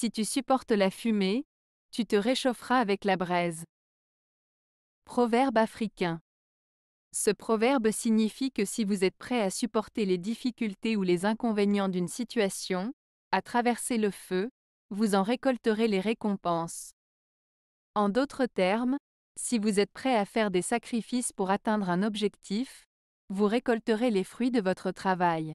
Si tu supportes la fumée, tu te réchaufferas avec la braise. Proverbe africain. Ce proverbe signifie que si vous êtes prêt à supporter les difficultés ou les inconvénients d'une situation, à traverser le feu, vous en récolterez les récompenses. En d'autres termes, si vous êtes prêt à faire des sacrifices pour atteindre un objectif, vous récolterez les fruits de votre travail.